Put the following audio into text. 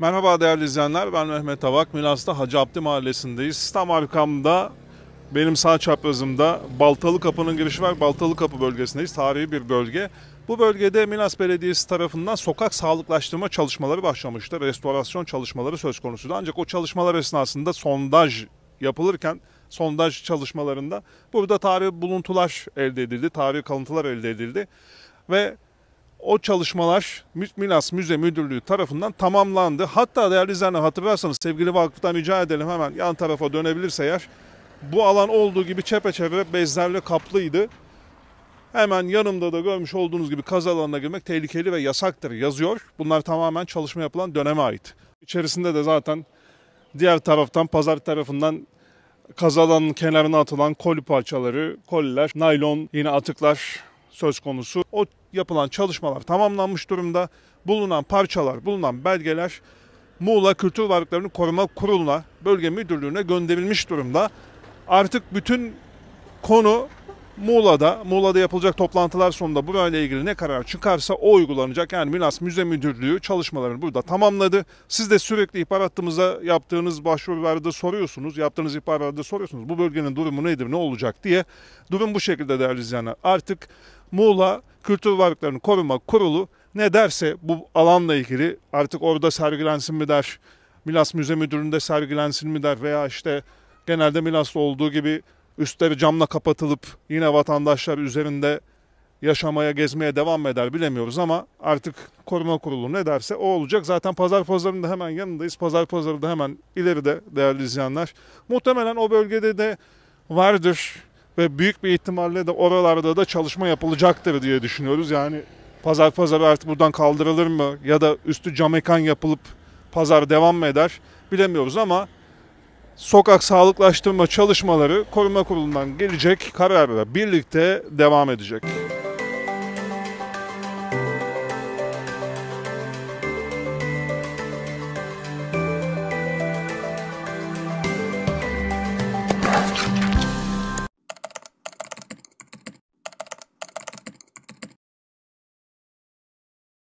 Merhaba değerli izleyenler, ben Mehmet Avak. Milas'ta Hacı Abdi Mahallesi'ndeyiz. Tam arkamda, benim sağ çaprazımda Baltalı Kapı'nın girişi var. Baltalı Kapı bölgesindeyiz, tarihi bir bölge. Bu bölgede Milas Belediyesi tarafından sokak sağlıklaştırma çalışmaları başlamıştı. Restorasyon çalışmaları söz konusuydu. Ancak o çalışmalar esnasında sondaj yapılırken sondaj çalışmalarında burada tarihi buluntular elde edildi, tarihi kalıntılar elde edildi. Ve o çalışmalar Milas Müze Müdürlüğü tarafından tamamlandı. Hatta değerli izleyenler hatırlarsanız sevgili vakıftan rica edelim hemen yan tarafa dönebilirse eğer. Bu alan olduğu gibi çepeçevre bezlerle kaplıydı. Hemen yanımda da görmüş olduğunuz gibi kaz alanına girmek tehlikeli ve yasaktır yazıyor. Bunlar tamamen çalışma yapılan döneme ait. İçerisinde de zaten diğer taraftan pazar tarafından kaz alanının kenarına atılan koli parçaları, koller, naylon yine atıklar söz konusu. O yapılan çalışmalar tamamlanmış durumda. Bulunan parçalar, bulunan belgeler Muğla Kültür Varlıklarını Koruma Kurulu'na, bölge müdürlüğüne gönderilmiş durumda. Artık bütün konu Muğla'da, Muğla'da yapılacak toplantılar sonunda bu böyle ilgili ne karar çıkarsa o uygulanacak. Yani Milas Müze Müdürlüğü çalışmalarını burada tamamladı. Siz de sürekli ihbar hattımıza yaptığınız başvurularda soruyorsunuz, yaptığınız ihbarlarda soruyorsunuz. Bu bölgenin durumu nedir, ne olacak diye. Durum bu şekilde değerli izleyenler. Artık Muğla Kültür Varlıklarını Koruma Kurulu ne derse bu alanla ilgili artık orada sergilensin mi der, Milas Müze Müdürlüğü'nde sergilensin mi der veya işte genelde Milas'ta olduğu gibi üstleri camla kapatılıp yine vatandaşlar üzerinde yaşamaya, gezmeye devam eder bilemiyoruz ama artık koruma kurulu ne derse o olacak. Zaten pazar pazarında hemen yanındayız. Pazar pazarında da hemen ileride değerli izleyenler. Muhtemelen o bölgede de vardır ve büyük bir ihtimalle de oralarda da çalışma yapılacaktır diye düşünüyoruz. Yani pazar pazarı artık buradan kaldırılır mı ya da üstü cam ekan yapılıp pazar devam mı eder bilemiyoruz ama sokak sağlıklaştırma çalışmaları koruma kurulundan gelecek kararla birlikte devam edecek.